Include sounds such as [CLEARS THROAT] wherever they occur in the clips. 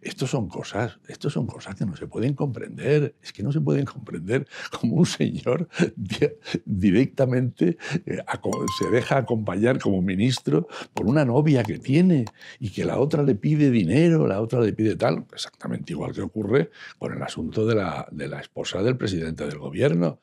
Estos son cosas, estos son cosas que no se pueden comprender. Es que no se pueden comprender como un señor directamente eh, se deja acompañar como ministro por una novia que tiene y que la otra le pide dinero, la otra le pide tal. Exactamente igual que ocurre con el asunto de la esposa del presidente del gobierno.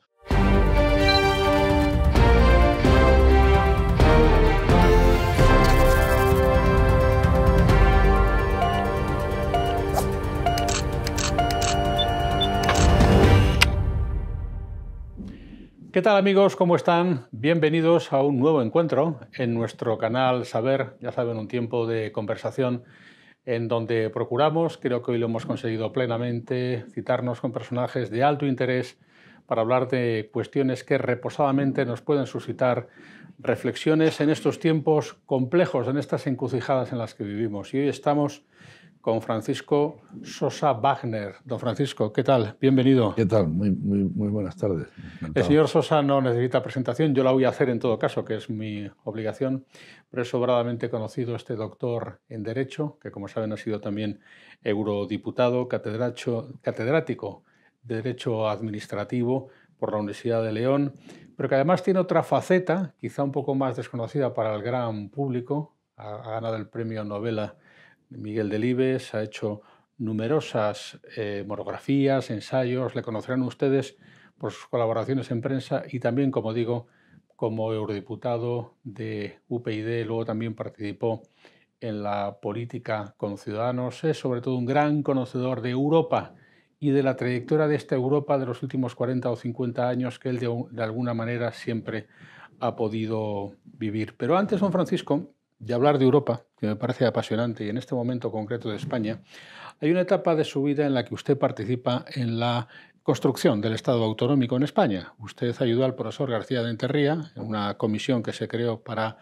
¿Qué tal amigos? ¿Cómo están? Bienvenidos a un nuevo encuentro en nuestro canal Saber, ya saben, un tiempo de conversación en donde procuramos, creo que hoy lo hemos conseguido plenamente, citarnos con personajes de alto interés para hablar de cuestiones que reposadamente nos pueden suscitar reflexiones en estos tiempos complejos, en estas encrucijadas en las que vivimos. Y hoy estamos con Francisco Sosa Wagner. Don Francisco, ¿qué tal? Bienvenido. ¿Qué tal? Muy, muy, buenas tardes. El señor Sosa no necesita presentación, yo la voy a hacer en todo caso, que es mi obligación, pero es sobradamente conocido este doctor en Derecho, que como saben ha sido también eurodiputado, catedrático de Derecho Administrativo por la Universidad de León, pero que además tiene otra faceta, quizá un poco más desconocida para el gran público, ha ganado el premio Novela Miguel Delibes ha hecho numerosas eh, monografías, ensayos, le conocerán ustedes por sus colaboraciones en prensa y también, como digo, como eurodiputado de UPyD, luego también participó en la política con Ciudadanos, es sobre todo un gran conocedor de Europa y de la trayectoria de esta Europa de los últimos 40 o 50 años que él de, de alguna manera siempre ha podido vivir. Pero antes, don Francisco, de hablar de Europa, que me parece apasionante, y en este momento concreto de España, hay una etapa de su vida en la que usted participa en la construcción del Estado autonómico en España. Usted ayudó al profesor García de Enterría en una comisión que se creó para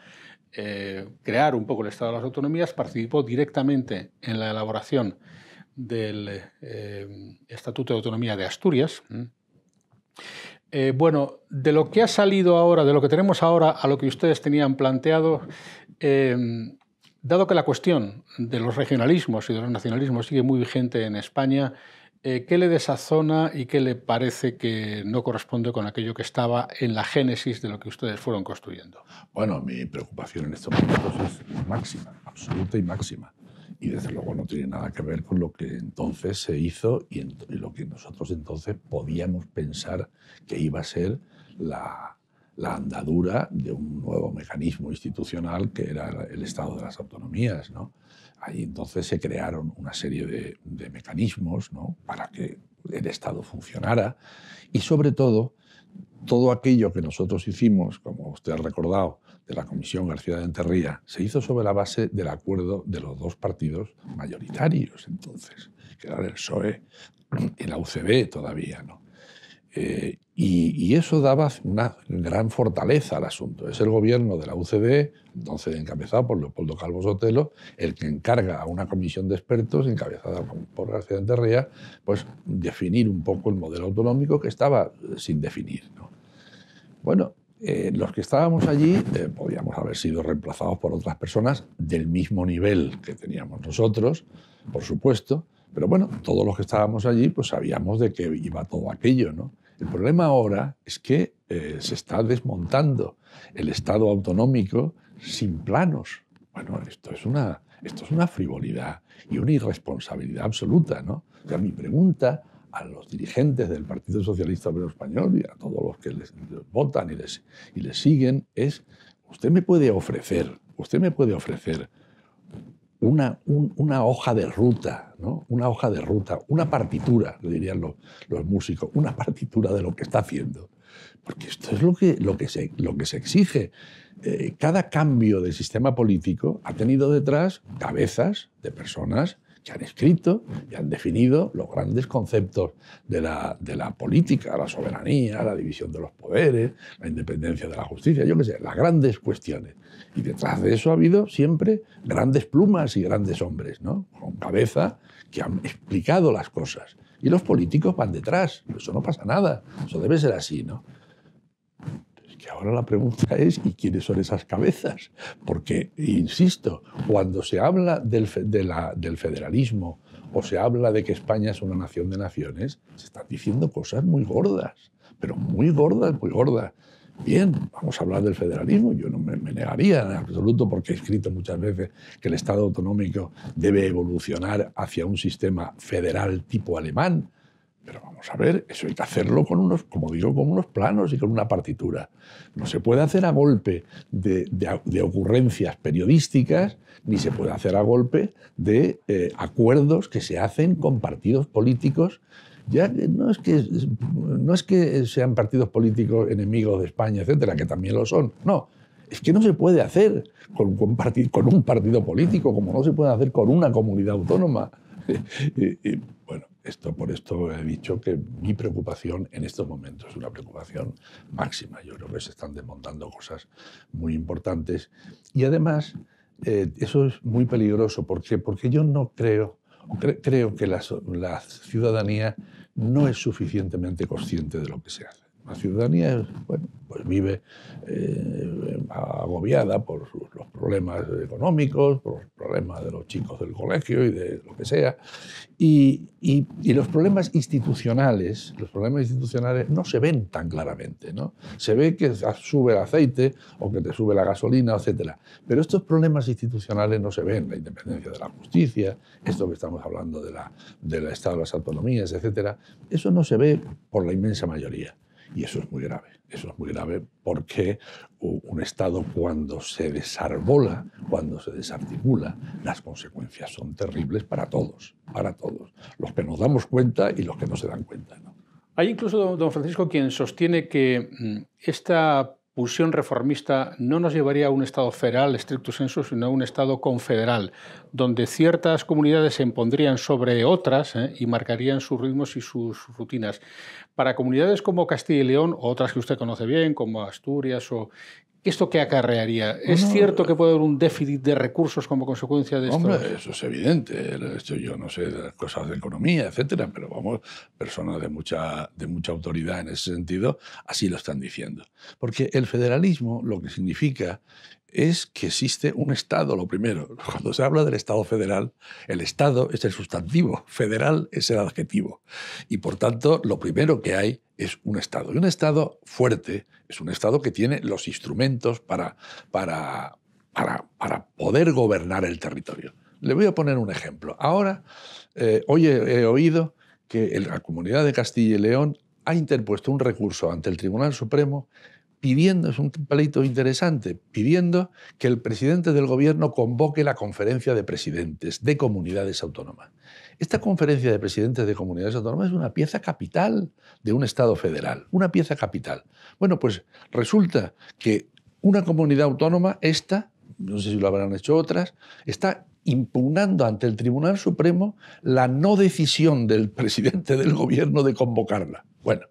eh, crear un poco el Estado de las Autonomías, participó directamente en la elaboración del eh, Estatuto de Autonomía de Asturias. Eh, bueno, de lo que ha salido ahora, de lo que tenemos ahora a lo que ustedes tenían planteado, em, dado que la cuestión de los regionalismos y de los nacionalismos sigue muy vigente en España, eh, ¿qué le desazona y qué le parece que no corresponde con aquello que estaba en la génesis de lo que ustedes fueron construyendo? Bueno, mi preocupación en estos momentos es máxima, absoluta y máxima y desde luego no tiene nada que ver con lo que entonces se hizo y, lo que nosotros entonces podíamos pensar que iba a ser la, andadura de un nuevo mecanismo institucional que era el Estado de las Autonomías. ¿no? Ahí entonces se crearon una serie de, mecanismos para que el Estado funcionara y sobre todo todo aquello que nosotros hicimos, como usted ha recordado, de la Comisión García de Enterría se hizo sobre la base del acuerdo de los dos partidos mayoritarios entonces, que era el PSOE y la UCB todavía. ¿no? Eh, y, eso daba una gran fortaleza al asunto. Es el gobierno de la UCD, entonces encabezado por Leopoldo Calvo Sotelo, el que encarga a una comisión de expertos, encabezada por García de Enterría, pues definir un poco el modelo autonómico que estaba eh, sin definir. Bueno, eh, los que estábamos allí eh, podíamos haber sido reemplazados por otras personas del mismo nivel que teníamos nosotros, por supuesto, pero bueno, todos los que estábamos allí pues sabíamos de qué iba todo aquello, ¿no? El problema ahora es que eh, se está desmontando el Estado autonómico sin planos. Bueno, esto es una, esto es una frivolidad y una irresponsabilidad absoluta, ¿no? mi pregunta a los dirigentes del Partido Socialista Obrero Español y a todos los que les, votan y les, siguen es, usted me puede ofrecer, usted me puede ofrecer una, hoja de ruta, una hoja de ruta, una partitura, lo dirían los, músicos, una partitura de lo que está haciendo. Porque esto es lo que, lo que, se, lo que se exige. Eh, cada cambio del sistema político ha tenido detrás cabezas de personas que han escrito y han definido los grandes conceptos de la, política, la soberanía, la división de los poderes, la independencia de la justicia, yo qué sé, las grandes cuestiones. Y detrás de eso ha habido siempre grandes plumas y grandes hombres, ¿no? Con cabeza que han explicado las cosas. Y los políticos van detrás. Eso no pasa nada. Eso debe ser así, ¿no? Y ahora la pregunta es, ¿y quiénes son esas cabezas? Porque, insisto, cuando se habla del, del federalismo o se habla de que España es una nación de naciones, se están diciendo cosas muy gordas, pero muy gordas, muy gordas. Bien, vamos a hablar del federalismo. Yo no me, negaría en absoluto porque he escrito muchas veces que el Estado autonómico debe evolucionar hacia un sistema federal tipo alemán, pero vamos a ver, eso hay que hacerlo con unos, como digo, con unos planos y con una partitura. No se puede hacer a golpe de, ocurrencias periodísticas, ni se puede hacer a golpe de eh, acuerdos que se hacen con partidos políticos. Ya no es, que, no es que sean partidos políticos enemigos de España, etcétera, que también lo son. No, es que no se puede hacer con, con, con un partido político, como no se puede hacer con una comunidad autónoma. [LAUGHS] bueno, por esto he dicho que mi preocupación en estos momentos es una preocupación máxima. Yo creo que se están desmontando cosas muy importantes. Y además, eh, eso es muy peligroso. ¿Por qué? Porque yo no creo, creo que la ciudadanía no es suficientemente consciente de lo que se hace. La ciudadanía pues vive eh, agobiada por los problemas económicos, por los problemas de los chicos del colegio y de lo que sea. Y, los problemas institucionales, los problemas institucionales no se ven tan claramente. ¿no? Se ve que sube el aceite o que te sube la gasolina, etc. Pero estos problemas institucionales no se ven. La independencia de la justicia, esto que estamos hablando de la, del Estado, las autonomías, etc. Eso no se ve por la inmensa mayoría. Y eso es muy grave. Eso es muy grave porque un Estado cuando se desarbola, cuando se desarticula, las consecuencias son terribles para todos, para todos. Los que nos damos cuenta y los que no se dan cuenta. Hay incluso, don Francisco, quien sostiene que mm, esta pulsión reformista no nos llevaría a un Estado federal, estricto sensu, sino a un Estado confederal, donde ciertas comunidades se impondrían sobre otras eh, y marcarían sus ritmos y sus rutinas. Para comunidades como Castilla y León, o otras que usted conoce bien, como Asturias o ¿Esto qué acarrearía? ¿Es cierto que eh, puede haber un déficit de recursos como consecuencia de esto? Hombre, eso es evidente. Yo no sé las cosas de economía, etcétera, pero vamos, personas de mucha, de mucha autoridad en ese sentido así lo están diciendo. Porque el federalismo lo que significa es que existe un Estado, lo primero. Cuando se habla del Estado federal, el Estado es el sustantivo, federal es el adjetivo. Y por tanto, lo primero que hay es un Estado. Y un Estado fuerte es un Estado que tiene los instrumentos para, para, para, poder gobernar el territorio. Le voy a poner un ejemplo. Ahora, eh, hoy he oído que la comunidad de Castilla y León ha interpuesto un recurso ante el Tribunal Supremo pidiendo, es un pleito interesante, pidiendo que el presidente del gobierno convoque la conferencia de presidentes de comunidades autónomas. Esta conferencia de presidentes de comunidades autónomas es una pieza capital de un Estado federal, una pieza capital. Bueno, pues resulta que una comunidad autónoma, esta, no sé si lo habrán hecho otras, está impugnando ante el Tribunal Supremo la no decisión del presidente del gobierno de convocarla. Bueno,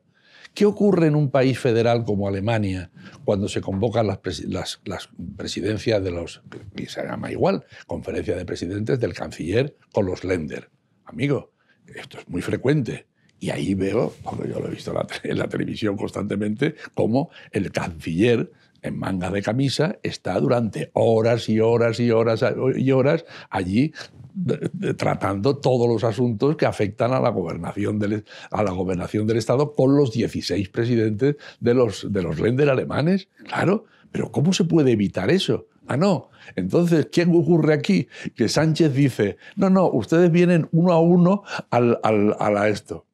¿Qué ocurre en un país federal como Alemania cuando se convocan las, presidencias de los, y se llama igual, conferencia de presidentes del canciller con los lenders? Amigo, esto es muy frecuente. Y ahí veo, porque yo lo he visto en la televisión constantemente, cómo el canciller en manga de camisa está durante horas y horas y horas y horas allí tratando todos los asuntos que afectan a la gobernación del, la gobernación del Estado con los 16 presidentes de los, de los Länder alemanes. Claro, pero ¿cómo se puede evitar eso? Ah, no. Entonces, quién ocurre aquí? Que Sánchez dice, no, no, ustedes vienen uno a uno a esto.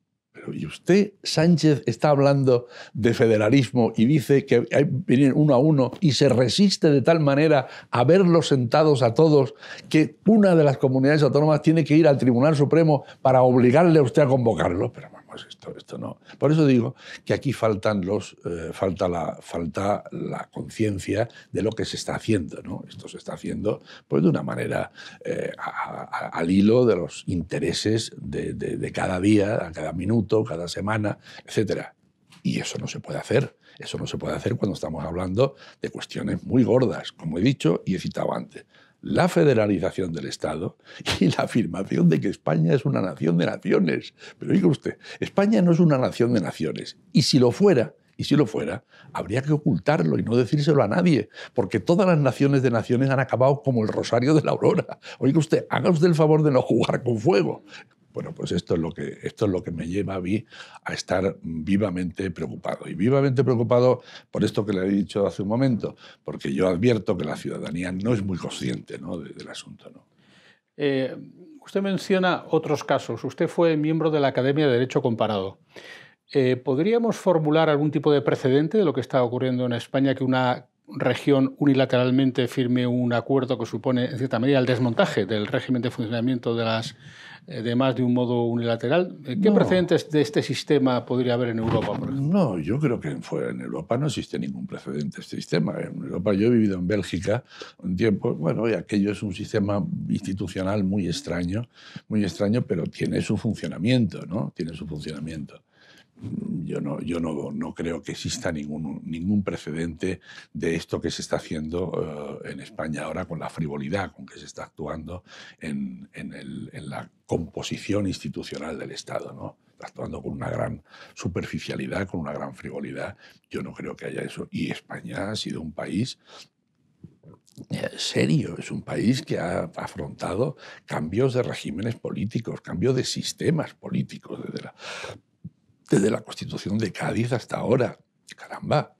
¿y usted, Sánchez, está hablando de federalismo y dice que hay venir uno a uno y se resiste de tal manera a verlos sentados a todos que una de las comunidades autónomas tiene que ir al Tribunal Supremo para obligarle a usted a convocarlo? Pues esto, no. Por eso digo que aquí faltan los, eh, falta la, falta la conciencia de lo que se está haciendo. ¿no? Esto se está haciendo pues, de una manera eh, al hilo de los intereses de, cada día, a cada minuto, cada semana, etcétera. Y eso no se puede hacer. Eso no se puede hacer cuando estamos hablando de cuestiones muy gordas, como he dicho y he citado antes la federalización del Estado y la afirmación de que España es una nación de naciones. Pero oiga usted, España no es una nación de naciones. Y si lo fuera, y si lo fuera, habría que ocultarlo y no decírselo a nadie, porque todas las naciones de naciones han acabado como el rosario de la aurora. Oiga usted, haga usted el favor de no jugar con fuego. Bueno, pues esto es lo que, esto es lo que me lleva a mí a estar vivamente preocupado. Y vivamente preocupado por esto que le he dicho hace un momento, porque yo advierto que la ciudadanía no es muy consciente del asunto. ¿no? Eh, usted menciona otros casos. Usted fue miembro de la Academia de Derecho Comparado. Eh, ¿Podríamos formular algún tipo de precedente de lo que está ocurriendo en España, que una región unilateralmente firme un acuerdo que supone, en cierta medida, el desmontaje del régimen de funcionamiento de las además eh, de un modo unilateral. Eh, ¿Qué precedentes de este sistema podría haber en Europa? no, yo creo que en Europa no existe ningún precedente de este sistema. En Europa yo he vivido en Bélgica un tiempo, bueno, y aquello es un sistema institucional muy extraño, muy extraño, pero tiene su funcionamiento, ¿no? Tiene su funcionamiento yo no, yo no, no creo que exista ningún, ningún precedente de esto que se está haciendo eh, en España ahora con la frivolidad con que se está actuando en, en, la composición institucional del Estado. ¿no? actuando con una gran superficialidad, con una gran frivolidad. Yo no creo que haya eso. Y España ha sido un país eh, serio, es un país que ha afrontado cambios de regímenes políticos, cambios de sistemas políticos, desde la de la Constitución de Cádiz hasta ahora. Caramba,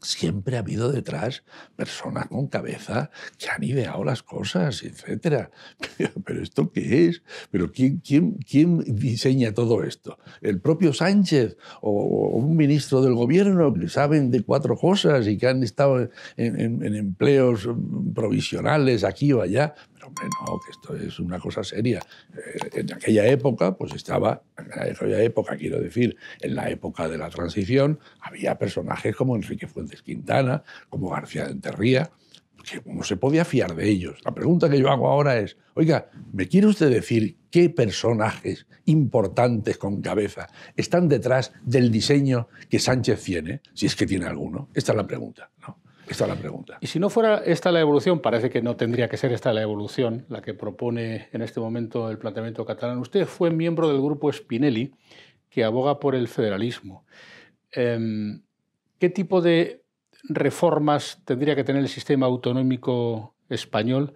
siempre ha habido detrás personas con cabeza que han ideado las cosas, etc. [LAUGHS] Pero, ¿esto qué es? ¿Pero quién, quién, quién, diseña todo esto? ¿El propio Sánchez o, un ministro del gobierno que saben de cuatro cosas y que han estado en empleos provisionales aquí o allá? hombre, no, que esto es una cosa seria. Eh, en aquella época, pues estaba, en aquella época, quiero decir, en la época de la transición, había personajes como Enrique Fuentes Quintana, como García de Enterría, que no se podía fiar de ellos. La pregunta que yo hago ahora es, oiga, ¿me quiere usted decir qué personajes importantes con cabeza están detrás del diseño que Sánchez tiene, si es que tiene alguno? Esta es la pregunta, ¿no? Esta es la pregunta. Y si no fuera esta la evolución, parece que no tendría que ser esta la evolución, la que propone en este momento el planteamiento catalán. Usted fue miembro del grupo Spinelli, que aboga por el federalismo. Em, ¿Qué tipo de reformas tendría que tener el sistema autonómico español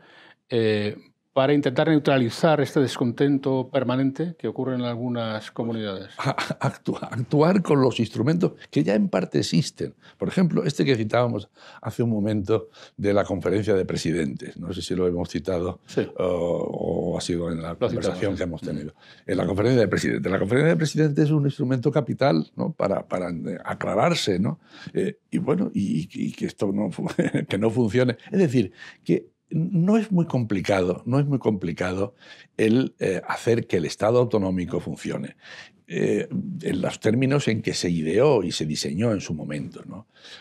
eh, para intentar neutralizar este descontento permanente que ocurre en algunas comunidades? Actuar, con los instrumentos que ya en parte existen. Por ejemplo, este que citábamos hace un momento de la conferencia de presidentes. No sé si lo hemos citado o, ha sido en la conversación que hemos tenido. En la conferencia de presidentes. La conferencia de presidentes es un instrumento capital para, eh, aclararse. ¿no? Eh, y bueno, y, que esto no, [LAUGHS] que no funcione. Es decir, que no es muy complicado, no es muy complicado el eh, hacer que el Estado autonómico funcione. Eh, en los términos en que se ideó y se diseñó en su momento.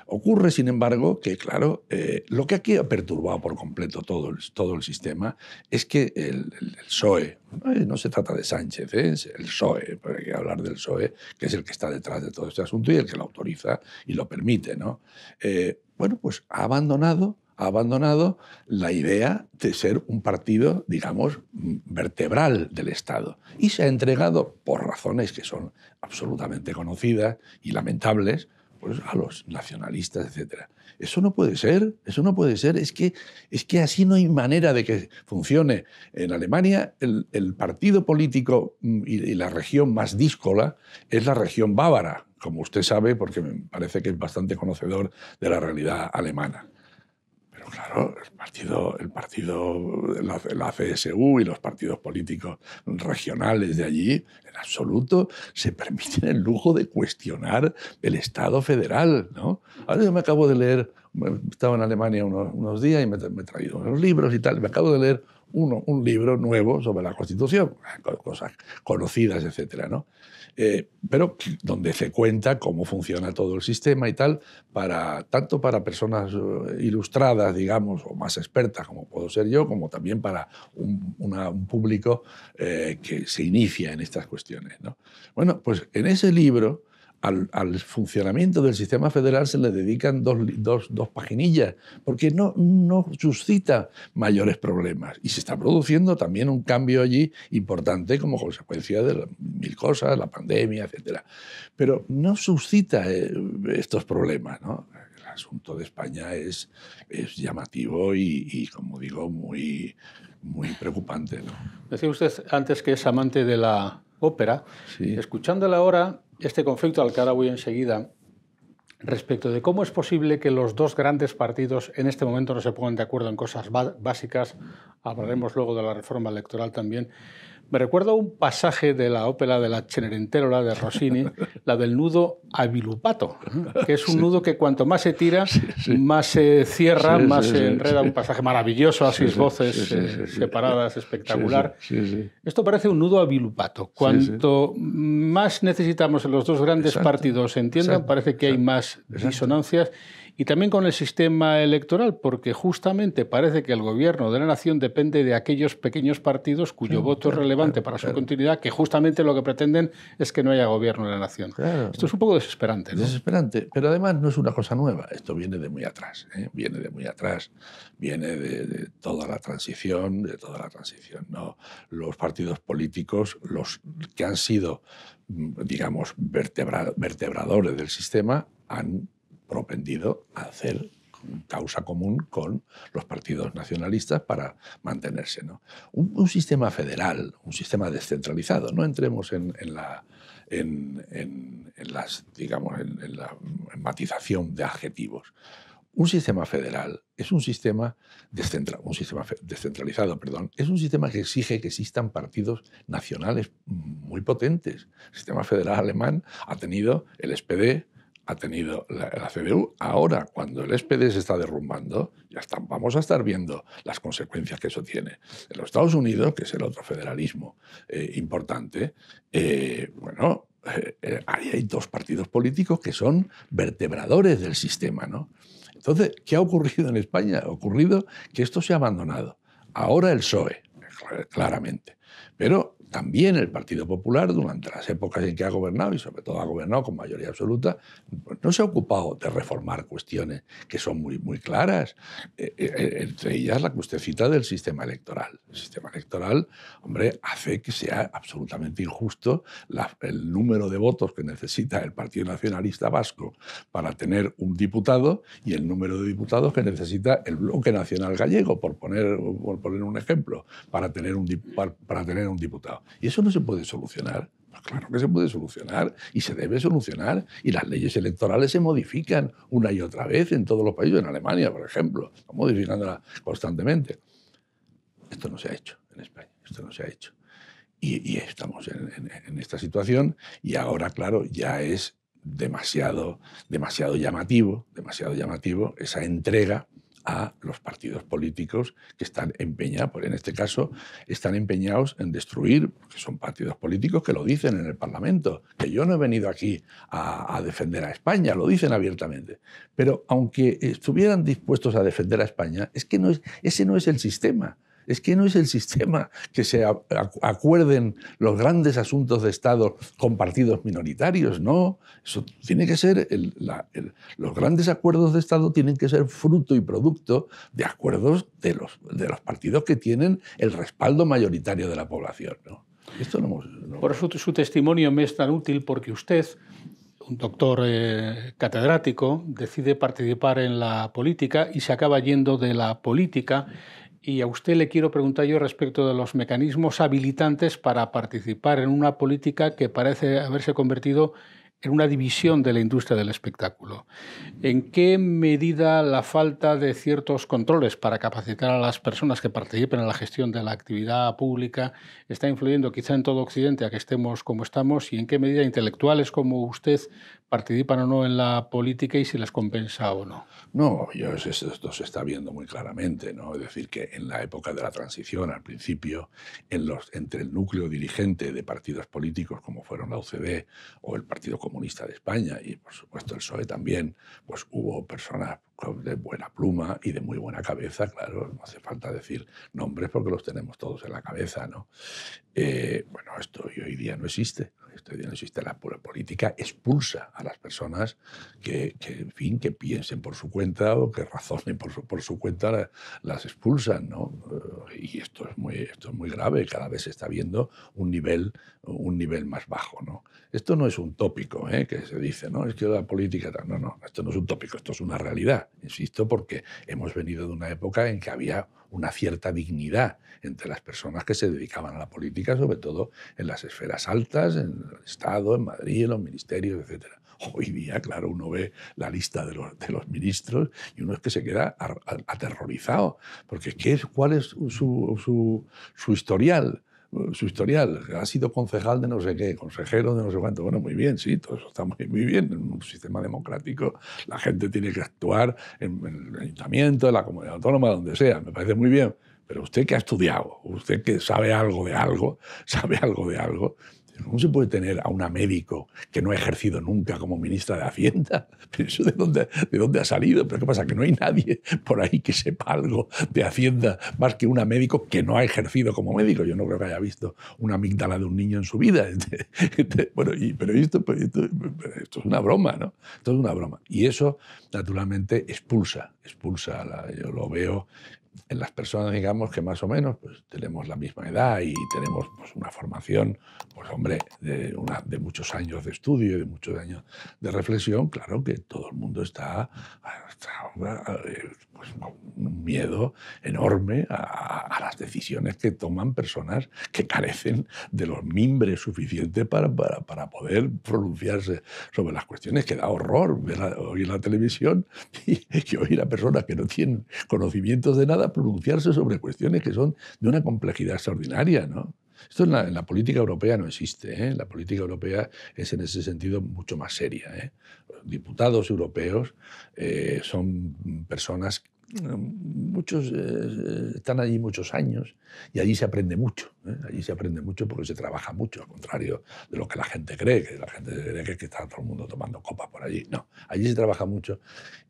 Ocurre, sin embargo, que, claro, eh, lo que aquí ha perturbado por completo todo el, todo el sistema es que el, el PSOE, no se trata de Sánchez, el PSOE, hay que hablar del PSOE, que es el que está detrás de todo este asunto y el que lo autoriza y lo permite, bueno, pues ha abandonado ha abandonado la idea de ser un partido, digamos, vertebral del Estado. Y se ha entregado, por razones que son absolutamente conocidas y lamentables, pues a los nacionalistas, etc. Eso no puede ser, eso no puede ser. Es que, es que así no hay manera de que funcione. En Alemania el, partido político mm, y, y la región más díscola es la región bávara, como usted sabe, porque me parece que es bastante conocedor de la realidad alemana. Pues claro, el partido, el partido la, la, CSU y los partidos políticos regionales de allí, en absoluto, se permiten el lujo de cuestionar el Estado federal. ¿no? Ahora yo me acabo de leer, estaba en Alemania unos, unos días y me, he traído unos libros y tal, me acabo de leer uno, un libro nuevo sobre la Constitución, cosas conocidas, etcétera, ¿no? Eh, pero donde se cuenta cómo funciona todo el sistema y tal, para, tanto para personas eh, ilustradas, digamos, o más expertas, como puedo ser yo, como también para un, público eh, que se inicia en estas cuestiones. Bueno, pues en ese libro al, funcionamiento del sistema federal se le dedican dos, dos, dos, paginillas, porque no, no suscita mayores problemas. Y se está produciendo también un cambio allí importante como consecuencia de mil cosas, la pandemia, etc. Pero no suscita eh, estos problemas. ¿no? El asunto de España es, es llamativo y, como digo, muy, muy preocupante. ¿no? Decía usted antes que es amante de la ópera. Escuchándola ahora, este conflicto al que ahora voy enseguida respecto de cómo es posible que los dos grandes partidos en este momento no se pongan de acuerdo en cosas básicas, hablaremos luego de la reforma electoral también, me recuerdo un pasaje de la ópera de la Cenerentola de Rossini, [LAUGHS] la del nudo avilupato, que es un nudo que cuanto más se tira, más se cierra, más se enreda. Un pasaje maravilloso, a seis voces separadas, espectacular. Esto parece un nudo avilupato. Cuanto más necesitamos los dos grandes partidos se entiendan, parece que hay más disonancias y también con el sistema electoral, porque justamente parece que el gobierno de la nación depende de aquellos pequeños partidos cuyo voto es relevante para su continuidad, que justamente lo que pretenden es que no haya gobierno en la nación. Esto es un poco desesperante. Desesperante, pero además no es una cosa nueva, esto viene de muy atrás, ¿eh? viene de muy atrás, viene de, toda la transición, de toda la transición. Los partidos políticos, los que han sido mm, digamos, vertebradores del sistema han propendido a hacer causa común con los partidos nacionalistas para mantenerse. ¿no? Un, sistema federal, un sistema descentralizado, no entremos en, la... En, las, digamos, en, la matización de adjetivos. Un sistema federal es un sistema, descentra, un sistema descentralizado, perdón, es un sistema que exige que existan partidos nacionales muy potentes. El sistema federal alemán ha tenido el SPD, ha tenido la, CDU. Ahora, cuando el SPD se está derrumbando, ya estamos vamos a estar viendo las consecuencias que eso tiene. En los Estados Unidos, que es el otro federalismo eh, importante, eh, bueno, eh, ahí hay dos partidos políticos que son vertebradores del sistema. ¿no? Entonces, ¿qué ha ocurrido en España? Ha ocurrido que esto se ha abandonado. Ahora el PSOE, claramente. Pero también el Partido Popular, durante las épocas en que ha gobernado, y sobre todo ha gobernado con mayoría absoluta, no se ha ocupado de reformar cuestiones que son muy, muy claras, eh, eh, eh, entre ellas la custecita del sistema electoral. El sistema electoral, hombre, hace que sea absolutamente injusto el número de votos que necesita el Partido Nacionalista Vasco para tener un diputado y el número de diputados que necesita el Bloque Nacional Gallego, por poner, un ejemplo, para tener un diputado. Y eso no se puede solucionar. Pues claro que se puede solucionar y se debe solucionar. Y las leyes electorales se modifican una y otra vez en todos los países, en Alemania, por ejemplo, modificándolas constantemente. Esto no se ha hecho en España, esto no se ha hecho. Y, estamos en, esta situación y ahora, claro, ya es demasiado, demasiado llamativo, demasiado llamativo esa entrega a los partidos políticos que están empeñados, pues en este caso, están empeñados en destruir, porque son partidos políticos que lo dicen en el Parlamento, que yo no he venido aquí a, a defender a España, lo dicen abiertamente. Pero aunque estuvieran dispuestos a defender a España, es que no es, ese no es el sistema. Es que no es el sistema que se acuerden los grandes asuntos de Estado con partidos minoritarios, no. Eso tiene que ser, los grandes acuerdos de Estado tienen que ser fruto y producto de acuerdos de los, de los partidos que tienen el respaldo mayoritario de la población. Esto no, Por eso su testimonio me es tan útil porque usted un doctor eh, catedrático, decide participar en la política y se acaba yendo de la política y a usted le quiero preguntar yo respecto de los mecanismos habilitantes para participar en una política que parece haberse convertido en una división de la industria del espectáculo. ¿En qué medida la falta de ciertos controles para capacitar a las personas que participen en la gestión de la actividad pública está influyendo quizá en todo Occidente a que estemos como estamos y en qué medida intelectuales como usted participan o no en la política y si las compensa o no. No, esto se está viendo muy claramente, ¿no? Es decir, que en la época de la transición, al principio, en los, entre el núcleo dirigente de partidos políticos como fueron la UCD o el Partido Comunista de España y, por supuesto, el PSOE también, pues hubo personas de buena pluma y de muy buena cabeza, claro, no hace falta decir nombres porque los tenemos todos en la cabeza, ¿no? Eh, bueno, esto hoy día no existe no existe la política expulsa a las personas que, en fin, que piensen por su cuenta o que razonen por su, por su cuenta, las expulsan, ¿no? Y esto es, muy, esto es muy grave, cada vez se está viendo un nivel, un nivel más bajo, ¿no? Esto no es un tópico, ¿eh? que se dice, ¿no? Es que la política... No, no, esto no es un tópico, esto es una realidad, insisto, porque hemos venido de una época en que había una cierta dignidad entre las personas que se dedicaban a la política, sobre todo en las esferas altas, en el Estado, en Madrid, en los ministerios, etc. Hoy día, claro, uno ve la lista de los, ministros y uno es que se queda aterrorizado, porque es, ¿cuál es su historial? su historial. Ha sido concejal de no sé qué, consejero de no sé cuánto. Bueno, muy bien, sí, todo eso está muy, bien. En un sistema democrático la gente tiene que actuar en, en el ayuntamiento, en la comunidad autónoma, donde sea. Me parece muy bien. Pero usted que ha estudiado, usted que sabe algo de algo, [LAUGHS] sabe algo de algo, ¿Cómo se puede tener a una médico que no ha ejercido nunca como ministra de Hacienda? [LAUGHS] ¿Pero eso de dónde, ha salido? ¿Pero qué pasa? ¿Que no hay nadie por ahí que sepa algo de Hacienda más que una médico que no ha ejercido como médico? Yo no creo que haya visto una amígdala de un niño en su vida. [LAUGHS] bueno, pero, esto, es una broma, ¿no? Esto es una broma. Y eso, naturalmente, expulsa, expulsa. yo lo veo en las personas, digamos, que más o menos pues, tenemos la misma edad y tenemos pues, una formación, pues hombre, de, muchos años de estudio de muchos años de reflexión, claro que todo el mundo está eh, pues, un miedo enorme a, las decisiones que toman personas que carecen de los mimbres suficientes para, poder pronunciarse sobre las cuestiones, que da horror oír la televisión [LAUGHS] y, que oír a personas que no tienen conocimientos de nada pronunciarse sobre cuestiones que son de una complejidad extraordinaria. ¿no? Esto en la, política europea no existe. ¿eh? La política europea es en ese sentido mucho más seria. ¿eh? Los diputados europeos eh, son personas, mm, muchos están allí muchos años y allí se aprende mucho. Allí se aprende mucho porque se trabaja mucho, al contrario de lo que la gente cree, que la gente cree que está todo el mundo tomando copas por allí. No, allí se trabaja mucho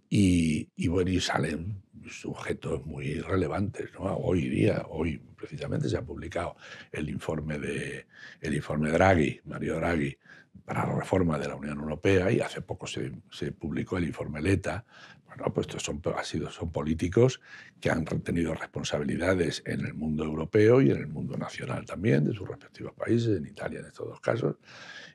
y, bueno, salen sujetos muy relevantes. ¿no? Hoy día, hoy precisamente se ha publicado el informe de el informe Draghi, Mario Draghi, para la reforma de la Unión Europea y hace poco se, se publicó el informe Leta bueno, pues estos son, sido, son políticos que han tenido responsabilidades en el mundo europeo y en el mundo nacional también, de sus respectivos países, en Italia en estos dos casos.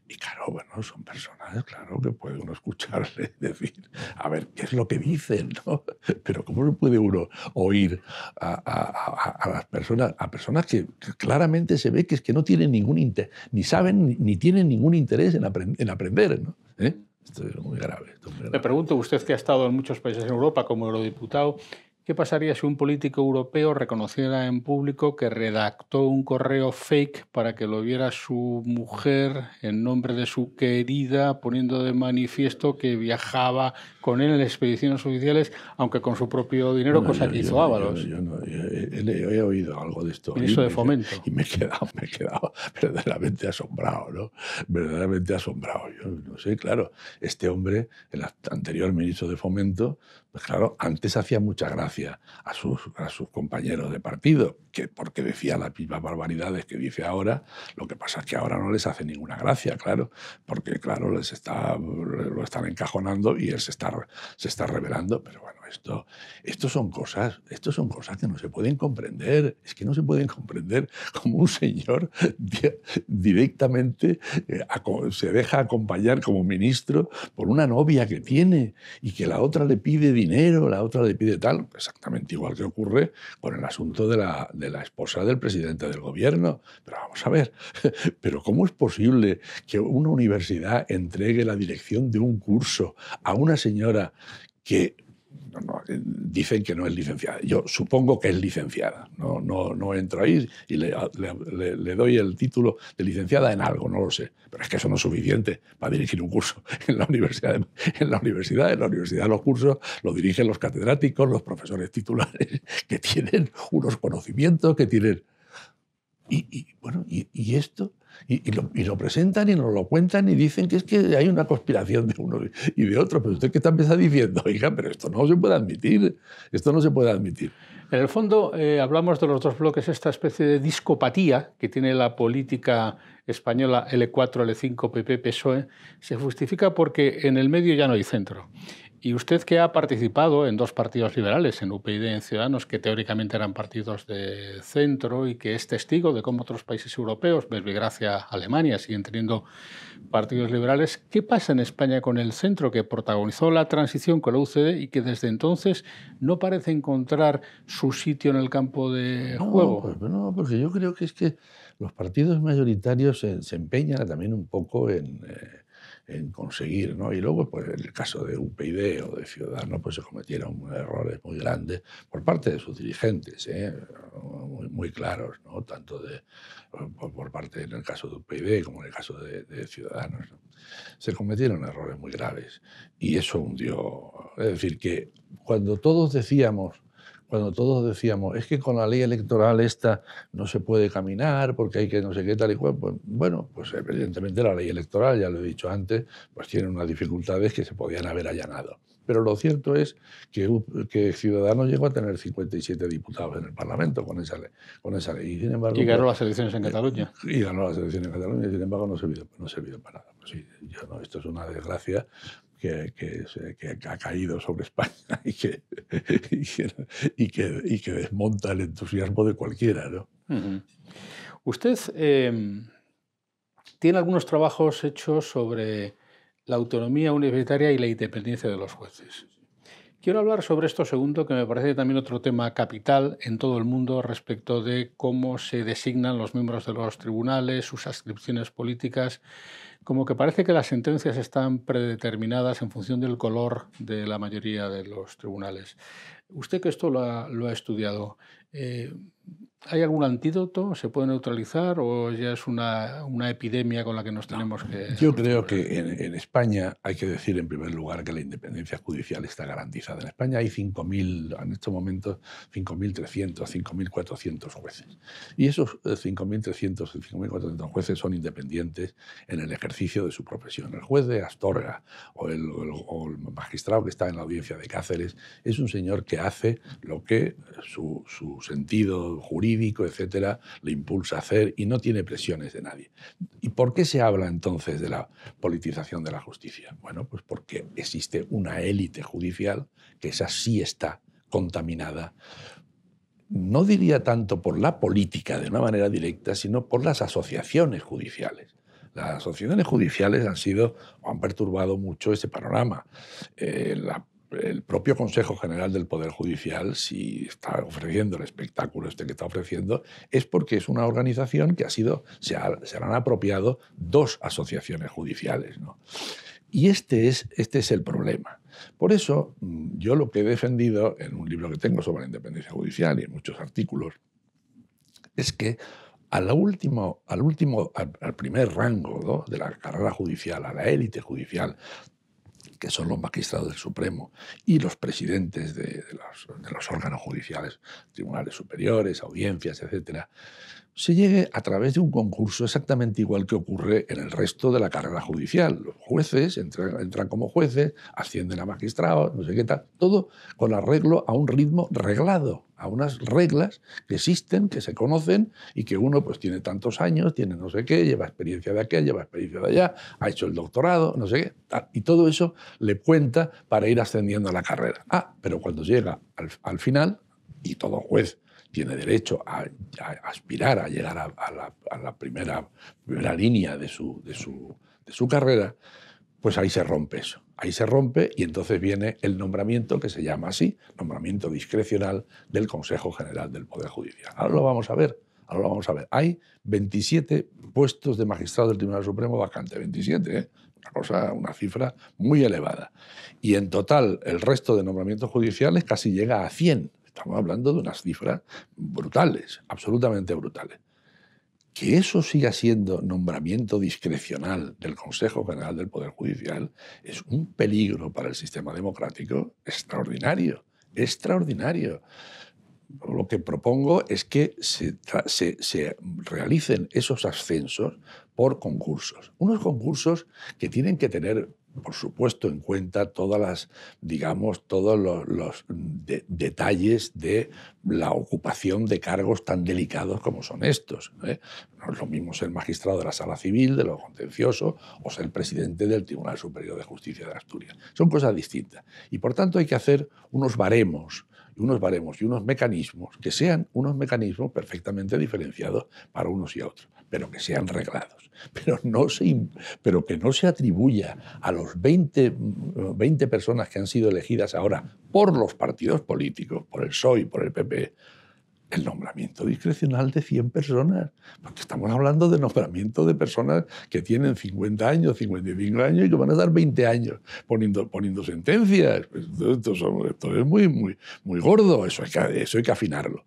Y claro, bueno, son personas, claro, que puede uno escucharle [LAUGHS] decir, a ver, ¿qué es lo que dicen? [LAUGHS] ¿no? Pero ¿cómo puede uno oír a, las personas, a personas que claramente se ve que es que no tienen ningún interés, ni saben ni tienen ningún interés en, aprender? ¿no? ¿Eh? Esto es muy grave. Me pregunto, usted que ha estado en muchos países en Europa como eurodiputado, ¿qué pasaría si un político europeo reconociera en público que redactó un correo fake para que lo viera su mujer en nombre de su querida, poniendo de manifiesto que viajaba con él en expediciones oficiales, aunque con su propio dinero, cosa que hizo Ábalos. Yo, he oído algo de esto. Ministro de Fomento. Y me he quedado, me he quedado [LAUGHS] verdaderamente asombrado, ¿no? Verdaderamente asombrado. Yo no sé, claro, este hombre, el anterior ministro de Fomento, pues claro, antes hacía mucha gracia a sus, a sus compañeros de partido, que porque decía las mismas barbaridades que dice ahora, lo que pasa es que ahora no les hace ninguna gracia, claro, porque claro, les está, lo están encajonando y él se está se está revelando, pero bueno, esto, son cosas, son cosas que no se pueden comprender. Es que no se pueden comprender como un señor directamente eh, se deja acompañar como ministro por una novia que tiene y que la otra le pide dinero, la otra le pide tal, exactamente igual que ocurre con el asunto de la, de la esposa del presidente del gobierno. Pero vamos a ver, [LAUGHS] pero ¿cómo es posible que una universidad entregue la dirección de un curso a una señora que no, eh, dicen que no es licenciada. Yo supongo que es licenciada. No, no, no entro ahí y le, doy el título de licenciada en algo, no lo sé. Pero es que eso no es suficiente para dirigir un curso [LAUGHS] en la universidad. En la universidad, en la universidad los cursos los dirigen los catedráticos, los profesores titulares, [LAUGHS] que tienen unos conocimientos, que tienen... Y, bueno, y esto y, lo, presentan y nos lo cuentan y dicen que es que hay una conspiración de uno y de otro. Pero usted que también está diciendo, oiga, pero esto no se puede admitir, esto no se puede admitir. En el fondo, eh, hablamos de los dos bloques, esta especie de discopatía que tiene la política española L4, L5, PP, PSOE, se justifica porque en el medio ya no hay centro. Y usted que ha participado en dos partidos liberales, en UPyD y en Ciudadanos, que teóricamente eran partidos de centro y que es testigo de cómo otros países europeos, Belgracia, Alemania, siguen teniendo partidos liberales, ¿qué pasa en España con el centro que protagonizó la transición con la UCD y que desde entonces no parece encontrar su sitio en el campo de juego? Pues, no, porque yo creo que es que los partidos mayoritarios se, empeñan también un poco en... Eh, en conseguir, ¿no? Y luego, pues en el caso de UPyD o de Ciudadanos, pues se cometieron errores muy grandes por parte de sus dirigentes, ¿eh? muy, claros, ¿no? Tanto de, por, parte, en el caso de UPyD como en el caso de, de Ciudadanos. Se cometieron errores muy graves y eso hundió. Es decir, que cuando todos decíamos cuando todos decíamos, es que con la ley electoral esta no se puede caminar porque hay que no sé qué tal y cual, pues, bueno, pues evidentemente la ley electoral, ya lo he dicho antes, pues tiene unas dificultades que se podían haber allanado. Pero lo cierto es que, uh, que Ciudadanos llegó a tener 57 diputados en el Parlamento con esa ley. Con esa ley. Y, ganó pues, las elecciones en eh, Cataluña. Y ganó las elecciones en Cataluña y sin embargo no se no para nada. Pues esto es una desgracia que, ha caído sobre España [LAUGHS] y que, y y que, desmonta el entusiasmo de cualquiera. Usted em, tiene algunos trabajos hechos sobre la autonomía universitaria y la independencia de los jueces. Quiero hablar sobre esto segundo, que me parece también otro tema capital en todo el mundo respecto de cómo se designan los miembros de los tribunales, sus ascripciones políticas. Como que parece que las sentencias están predeterminadas en función del color de la mayoría de los tribunales. Usted que esto lo ha, lo ha estudiado, eh, ¿Hay algún antídoto? ¿Se puede neutralizar o ya es una, una epidemia con la que nos tenemos que... Yo creo que en, España hay que decir en primer lugar que la independencia judicial está garantizada. En España hay 5.000, en estos momentos, 5.300, 5.400 jueces. Y esos 5.300, eh, 5.400 jueces son independientes en el ejercicio de su profesión. El juez de Astorga o el, magistrado que está en la audiencia de Cáceres es un señor que hace lo que su, su sentido jurídico jurídico, etcétera, le impulsa a hacer y no tiene presiones de nadie. ¿Y por qué se habla entonces de la politización de la justicia? Bueno, pues porque existe una élite judicial que esa sí está contaminada no diría tanto por la política de una manera directa, sino por las asociaciones judiciales. Las asociaciones judiciales han sido o han perturbado mucho ese panorama. Eh, el propio Consejo General del Poder Judicial, si está ofreciendo el espectáculo este que está ofreciendo, es porque es una organización que ha sido, se, han apropiado dos asociaciones judiciales. Y este es, este es el problema. Por eso, mm, yo lo que he defendido en un libro que tengo sobre la independencia judicial y en muchos artículos, es que último, al, último, al, primer rango de la carrera judicial, a la élite judicial, que son los magistrados del Supremo y los presidentes de, los, órganos judiciales, tribunales superiores, audiencias, etc., se llegue a través de un concurso exactamente igual que ocurre en el resto de la carrera judicial. Los jueces entran, entran como jueces, ascienden a magistrados, no sé qué tal, todo con arreglo a un ritmo reglado a unas reglas que existen, que se conocen y que uno pues tiene tantos años, tiene no sé qué, lleva experiencia de aquel, lleva experiencia de allá, ha hecho el doctorado, no sé qué, y todo eso le cuenta para ir ascendiendo a la carrera. Ah, pero cuando llega al, final, y todo juez tiene derecho a, aspirar a llegar a, la, primera, línea de de su, de su carrera, pues ahí se rompe eso. Ahí se rompe y entonces viene el nombramiento que se llama así, nombramiento discrecional del Consejo General del Poder Judicial. Ahora lo vamos a ver, ahora lo vamos a ver. Hay 27 puestos de magistrado del Tribunal Supremo vacante, 27, ¿eh? una cosa, una cifra muy elevada. Y en total el resto de nombramientos judiciales casi llega a 100. Estamos hablando de unas cifras brutales, absolutamente brutales que eso siga siendo nombramiento discrecional del Consejo General del Poder Judicial es un peligro para el sistema democrático extraordinario, extraordinario. Lo que propongo es que se, se realicen esos ascensos por concursos. Unos concursos que tienen que tener por supuesto, en cuenta todas las, digamos, todos los, detalles de la ocupación de cargos tan delicados como son estos. ¿eh? No es lo mismo ser magistrado de la Sala Civil, de lo contencioso, o ser presidente del Tribunal Superior de Justicia de Asturias. Son cosas distintas. Y por tanto hay que hacer unos baremos y unos baremos y unos mecanismos que sean unos mecanismos perfectamente diferenciados para unos y otros, pero que sean reglados. [LAUGHS] Pero, no pero que no se atribuya a los 20, 20 mm, personas que han sido elegidas ahora por los partidos políticos, por el PSOE, por el PP, el nombramiento discrecional de 100 personas, porque estamos hablando de nombramiento de personas que tienen 50 años, 55 años y que van a dar 20 años poniendo, poniendo sentencias. Pues, Esto, es muy, muy, muy gordo, eso hay, que, eso hay que afinarlo.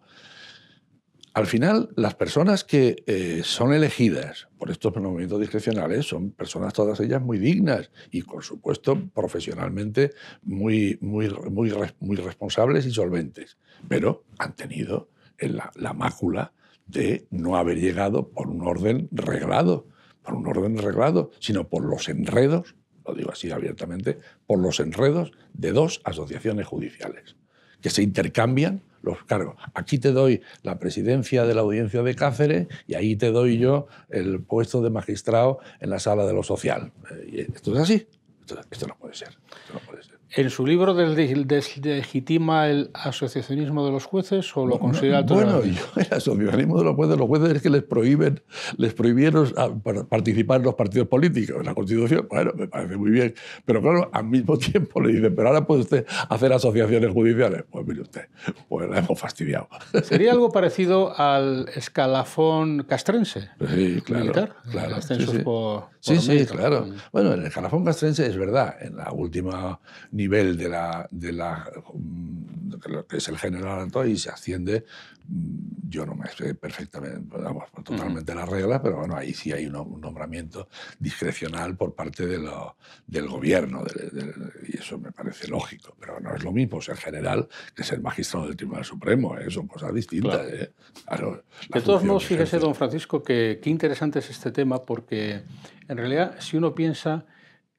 Al final, las personas que eh, son elegidas por estos nombramientos discrecionales son personas todas ellas muy dignas y, por supuesto, profesionalmente muy, muy, muy, muy responsables y solventes, pero han tenido la, la mácula de no haber llegado por un orden reglado, por un orden reglado, sino por los enredos, lo digo así abiertamente, por los enredos de dos asociaciones judiciales, que se intercambian los cargos. Aquí te doy la presidencia de la audiencia de Cáceres y ahí te doy yo el puesto de magistrado en la sala de lo social. Eh, esto es así. esto no puede ser. Esto no puede ser. En su libro deslegitima el asociacionismo de los jueces o lo considera no, Bueno, el asociacionismo de los jueces, los es que les prohíben, les prohibieron ah, participar en los partidos políticos, en la Constitución. Bueno, me parece muy bien, pero claro, al mismo [LAUGHS] tiempo le dicen, pero ahora puede usted hacer asociaciones judiciales. Pues mire usted, pues la hemos fastidiado. [LAUGHS] Sería algo parecido al escalafón castrense. Sí, claro. Militar, claro, Sí, sí, claro. Bueno, en el jalafón castrense es verdad, en la última nivel de la, de la mm, que es el general Antoy, se asciende yo no me sé perfectamente, vamos, totalmente la regla pero bueno, ahí sí hay un, nombramiento discrecional por parte de lo, del gobierno, y eso me parece lógico, pero no es lo mismo ser general que ser magistrado del Tribunal Supremo, eso ¿eh? son cosas distinta. ¿eh? de todos modos, fíjese, don Francisco, que qué interesante es este tema, porque en realidad, si uno piensa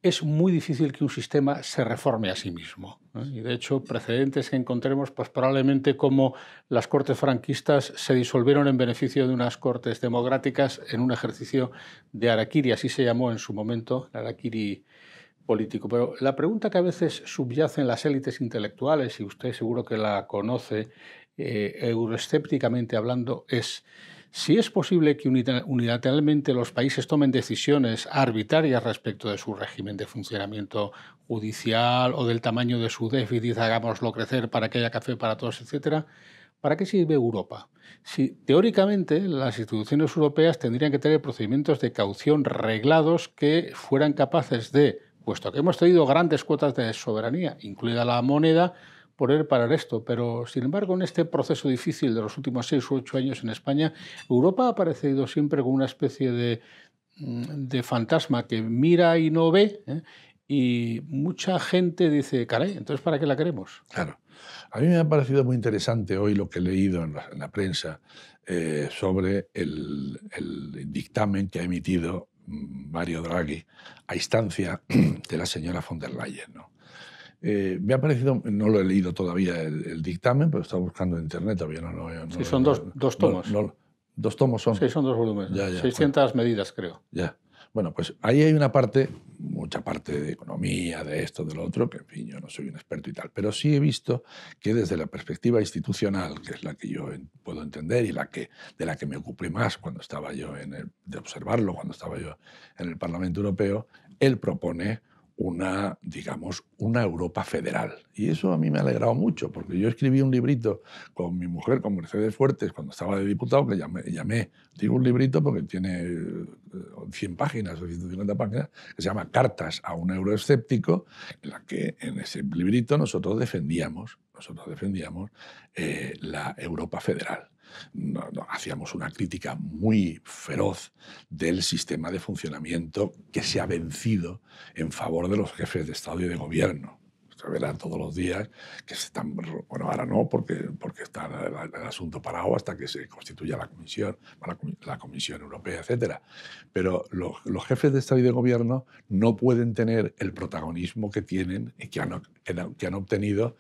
es muy difícil que un sistema se reforme a sí mismo. Y de hecho, precedentes que encontremos, pues probablemente como las cortes franquistas se disolvieron en beneficio de unas cortes democráticas en un ejercicio de araquiri, así se llamó en su momento, el araquiri político. Pero la pregunta que a veces subyace en las élites intelectuales, y usted seguro que la conoce eh, euroescépticamente hablando, es si es posible que unilateralmente los países tomen decisiones arbitrarias respecto de su régimen de funcionamiento judicial o del tamaño de su déficit, hagámoslo crecer para que haya café para todos, etc., ¿Para qué sirve Europa? Si, teóricamente, las instituciones europeas tendrían que tener procedimientos de caución reglados que fueran capaces de, puesto que hemos tenido grandes cuotas de soberanía, incluida la moneda, poner parar esto, pero sin embargo en este proceso difícil de los últimos seis u ocho años en España, Europa ha aparecido siempre como una especie de, mm, fantasma que mira y no ve, ¿eh? y mucha gente dice, caray, entonces ¿para qué la queremos? Claro. A mí me ha parecido muy interesante hoy lo que he leído en la, prensa eh, sobre el, el dictamen que ha emitido mm, Mario Draghi a instancia [CLEARS THROAT] de la señora von der Leyen. ¿no? Eh, me ha parecido, no lo he leído todavía el, dictamen, pero estaba buscando en internet, todavía no no, son dos, dos, tomos. dos tomos son. Sí, son dos volúmenes. 600 medidas, creo. Ya. Bueno, pues ahí hay una parte, mucha parte de economía, de esto, del otro, que en fin, yo no soy un experto y tal, pero sí he visto que desde la perspectiva institucional, que es la que yo puedo entender y la que, de la que me ocupé más cuando estaba yo en el, de observarlo, cuando estaba yo en el Parlamento Europeo, él propone una, digamos, una Europa federal. Y eso a mí me ha alegrado mucho, porque yo escribí un librito con mi mujer, con Mercedes Fuertes, cuando estaba de diputado, que llamé, llamé digo un librito porque tiene 100 eh, páginas o 150 páginas, que se llama Cartas a un euroescéptico, en la que en ese librito nosotros defendíamos, nosotros defendíamos eh, la Europa federal no, hacíamos una crítica muy feroz del sistema de funcionamiento que se ha vencido en favor de los jefes de Estado y de Gobierno revelar todos los días, que se están, bueno, ahora no, porque, porque está el, asunto parado hasta que se constituya la Comisión, la, Comisión Europea, etc. Pero los, jefes de Estado y de Gobierno no pueden tener el protagonismo que tienen y que han, que han obtenido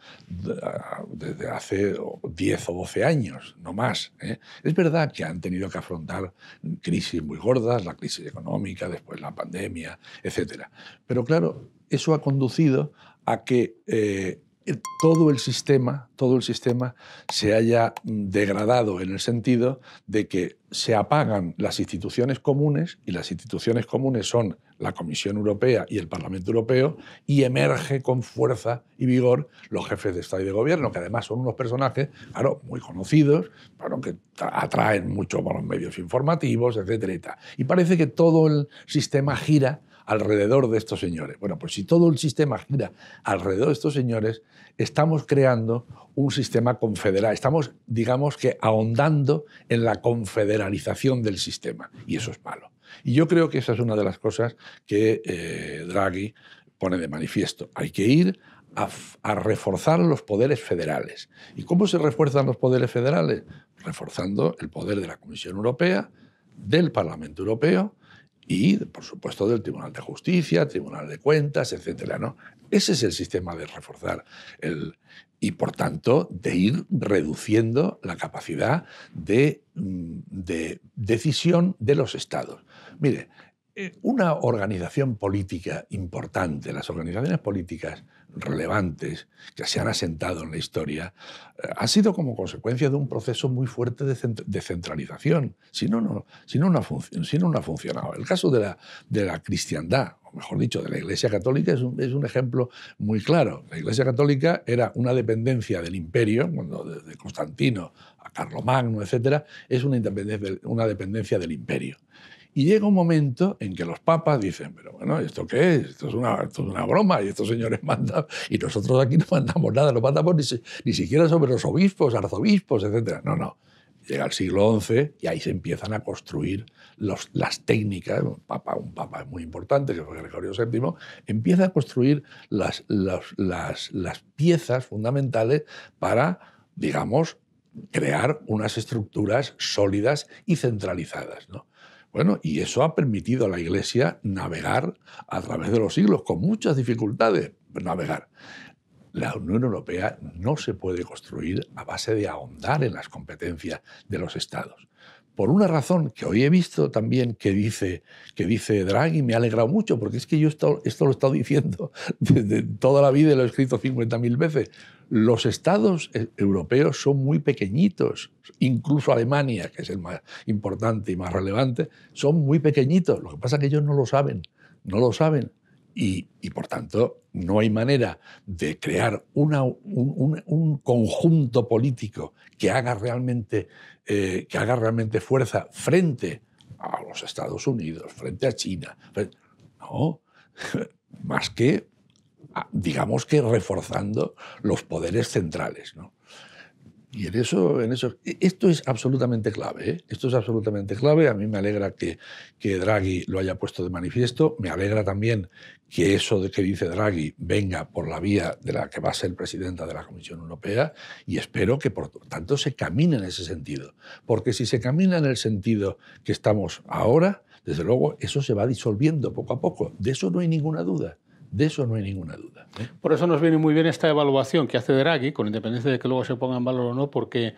desde hace 10 o 12 años, no más. ¿eh? Es verdad que han tenido que afrontar crisis muy gordas, la crisis económica, después la pandemia, etc. Pero claro, eso ha conducido a que eh, todo el sistema, todo el sistema se haya degradado en el sentido de que se apagan las instituciones comunes y las instituciones comunes son la Comisión Europea y el Parlamento Europeo y emerge con fuerza y vigor los jefes de Estado y de Gobierno, que además son unos personajes, claro, muy conocidos, que atraen mucho a los medios informativos, etc. Y parece que todo el sistema gira alrededor de estos señores. Bueno, pues si todo el sistema gira alrededor de estos señores, estamos creando un sistema confederal, estamos, digamos que, ahondando en la confederalización del sistema, y eso es malo. Y yo creo que esa es una de las cosas que eh, Draghi pone de manifiesto. Hay que ir a, reforzar los poderes federales. ¿Y cómo se refuerzan los poderes federales? Reforzando el poder de la Comisión Europea, del Parlamento Europeo y, por supuesto, del Tribunal de Justicia, Tribunal de Cuentas, etcétera, ¿no? Ese es el sistema de reforzar el, y, por tanto, de ir reduciendo la capacidad de, mm, de decisión de los estados. Mire, eh, una organización política importante, las organizaciones políticas relevantes que se han asentado en la historia, eh, ha sido como consecuencia de un proceso muy fuerte de descentralización. si no, no, ha, funcionado. El caso de la, de la cristiandad, mejor dicho, de la Iglesia Católica es un, ejemplo muy claro. La Iglesia Católica era una dependencia del imperio, cuando desde Constantino a Carlomagno, etc., es una dependencia del imperio. Y llega un momento en que los papas dicen, pero bueno, ¿esto qué es? Esto es una, una broma y estos señores [LAUGHS] mandan, y nosotros aquí no mandamos nada, no mandamos ni, siquiera sobre los obispos, arzobispos, etc. No, no. Llega el siglo XI y ahí se empiezan a construir las técnicas. Un papa, un muy importante, que fue Gregorio VII, empieza a construir las, las, las piezas fundamentales para, digamos, crear unas estructuras sólidas y centralizadas. ¿no? Bueno, y eso ha permitido a la Iglesia navegar a través de los siglos, con muchas dificultades, navegar. La Unión Europea no se puede construir a base de ahondar en las competencias de los estados por una razón que hoy he visto también que dice, que dice Draghi, me ha alegrado mucho, porque es que yo esto, lo he estado [LAUGHS] diciendo desde toda la vida y lo he escrito 50.000 veces. Los estados eh, europeos son muy pequeñitos, incluso Alemania, que es el más importante y más relevante, son muy pequeñitos. Lo que pasa es que ellos no lo saben, no lo saben. Y, por tanto, no hay manera de crear un, conjunto político que haga, realmente, eh, que haga realmente fuerza frente a los Estados Unidos, frente a China. no, [LAUGHS] más que, ah, digamos que reforzando los poderes centrales. ¿no? Y en eso, en eso, e, esto es absolutamente clave. ¿eh? Esto es absolutamente clave. A mí me alegra que, que Draghi lo haya puesto de manifiesto. Me alegra también que eso de que dice Draghi venga por la vía de la que va a ser presidenta de la Comisión Europea y espero que por tanto se camine en ese sentido. Porque si se camina en el sentido que estamos ahora, desde luego eso se va disolviendo poco a poco. De eso no hay ninguna duda. De eso no hay ninguna duda. ¿eh? Por eso nos viene muy bien esta evaluación que hace Draghi, con independencia de que luego se ponga en valor o no, porque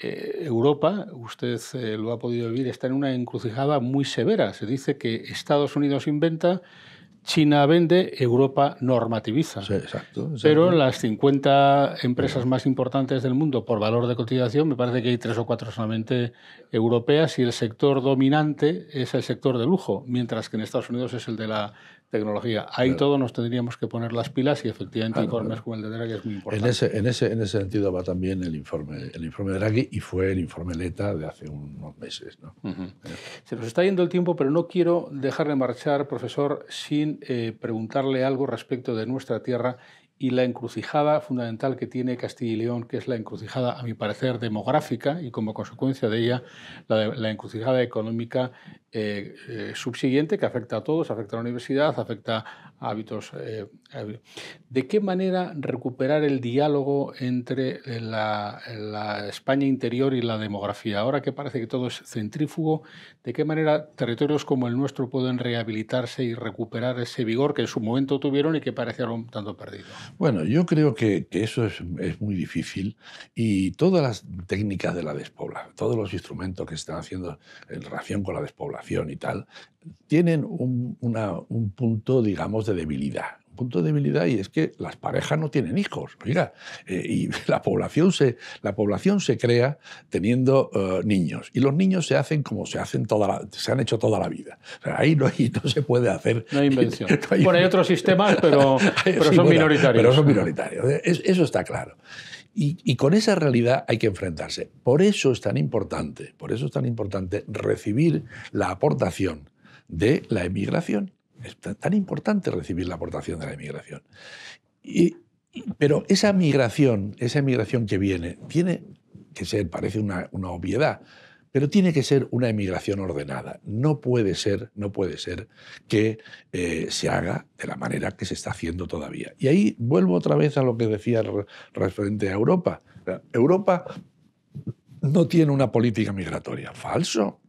eh, Europa, usted eh, lo ha podido vivir, está en una encrucijada muy severa. Se dice que Estados Unidos inventa, China vende, Europa normativiza. Sí, exacto, Pero las 50 empresas más importantes del mundo por valor de cotización, me parece que hay tres o cuatro solamente europeas y el sector dominante es el sector de lujo, mientras que en Estados Unidos es el de la tecnología. Ahí todo todos nos tendríamos que poner las pilas y efectivamente el informe como el de Draghi es muy importante. En ese, en, ese, en ese sentido va también el informe, el informe de Draghi y fue el informe Leta de hace unos meses. Eh. Se nos está yendo el tiempo, pero no quiero dejarle marchar, profesor, sin eh, preguntarle algo respecto de nuestra tierra y la encrucijada fundamental que tiene Castilla y León, que es la encrucijada, a mi parecer, demográfica y como consecuencia de ella la, encrucijada económica eh, eh, subsiguiente que afecta a todos, afecta a la universidad, afecta eh, hábitos. ¿De qué manera recuperar el diálogo entre la, España interior y la demografía? Ahora que parece que todo es centrífugo, ¿de qué manera territorios como el nuestro pueden rehabilitarse y recuperar ese vigor que en su momento tuvieron y que parecieron tanto perdidos? Bueno, yo creo que, eso es, muy difícil y todas las técnicas de la despoblación, todos los instrumentos que se están haciendo en relación con la despoblación y tal, tienen un, punto, digamos, de debilidad Un punto de debilidad y es que las parejas no tienen hijos. Mira, eh, y [LAUGHS] la población se, la población se crea teniendo eh, niños y los niños se hacen como se hacen toda se han hecho toda la vida. ahí no, se puede hacer. No hay invención. [LAUGHS] No hay, bueno, hay otros sistemas, pero, [LAUGHS] pero son minoritarios. Pero son minoritarios. Eh, eso está claro. Y, y, con esa realidad hay que enfrentarse. Por eso es tan importante, por eso es tan importante recibir la aportación de la emigración. Es tan importante recibir la aportación de la emigración. pero esa migración, esa que viene, tiene que ser, parece una, obviedad, pero tiene que ser una emigración ordenada. No puede ser, no puede ser que eh, se haga de la manera que se está haciendo todavía. Y ahí vuelvo otra vez a lo que decía referente a Europa. Europa no tiene una política migratoria. Falso.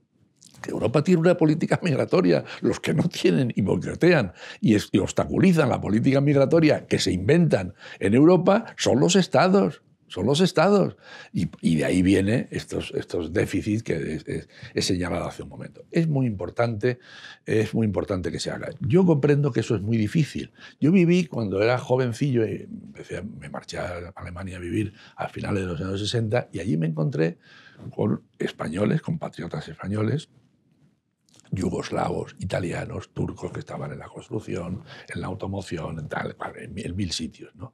Europa tiene una política migratoria. Los que no tienen y boicotean y, obstaculizan la política migratoria que se inventan en Europa son los estados son los estados. Y, de ahí viene estos, estos déficits que he señalado hace un momento. Es muy importante, es muy importante que se haga. Yo comprendo que eso es muy difícil. Yo viví cuando era jovencillo, empecé, me marché a Alemania a vivir a finales de los años 60 y allí me encontré con españoles, compatriotas españoles, yugoslavos, italianos, turcos que estaban en la construcción, en la automoción, en, tal, en mil sitios. ¿no?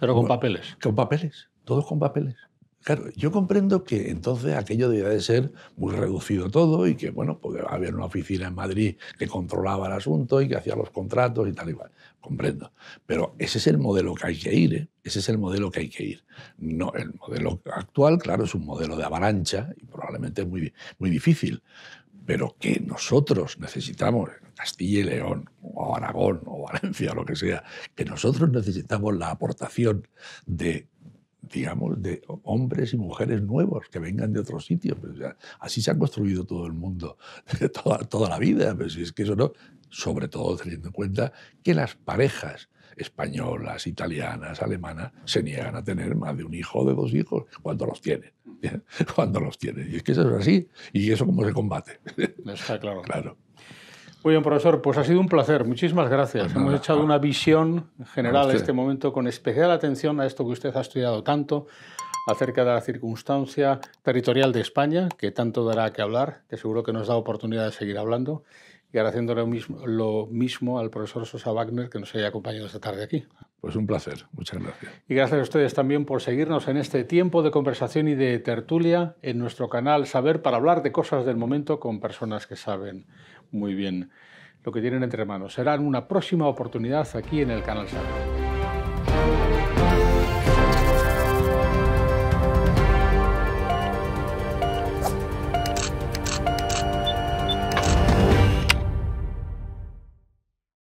Pero con papeles. Con papeles, todos con papeles. Claro, yo comprendo que entonces aquello debía de ser muy reducido todo y que, bueno, porque había una oficina en Madrid que controlaba el asunto y que hacía los contratos y tal y cual. Comprendo. Pero ese es el modelo que hay que ir, ¿eh? Ese es el modelo que hay que ir. No, el modelo actual, claro, es un modelo de avalancha y probablemente es muy, muy difícil pero que nosotros necesitamos, Castilla y León, o Aragón, o Valencia, lo que sea, que nosotros necesitamos la aportación de digamos, de hombres y mujeres nuevos que vengan de otros sitios. Pues así se ha construido todo el mundo [LAUGHS] toda, toda la vida, pero pues si es que eso no, sobre todo teniendo en cuenta que las parejas españolas, italianas, alemanas, se niegan a tener más de un hijo o de dos hijos cuando los tienen. ¿eh? [LAUGHS] Cuando los tienen. Y es que eso es así. ¿Y eso cómo se combate? Está claro. Claro. Muy bien, profesor, pues ha sido un placer. Muchísimas gracias. Pues Hemos echado una visión general en este momento con especial atención a esto que usted ha estudiado tanto acerca de la circunstancia territorial de España, que tanto dará que hablar, que seguro que nos da oportunidad de seguir hablando y ahora haciendo lo mismo, lo mismo al profesor Sosa Wagner que nos haya acompañado esta tarde aquí. Pues un placer, muchas gracias. Y gracias a ustedes también por seguirnos en este tiempo de conversación y de tertulia en nuestro canal Saber para hablar de cosas del momento con personas que saben muy bien lo que tienen entre manos. Serán una próxima oportunidad aquí en el canal Saber.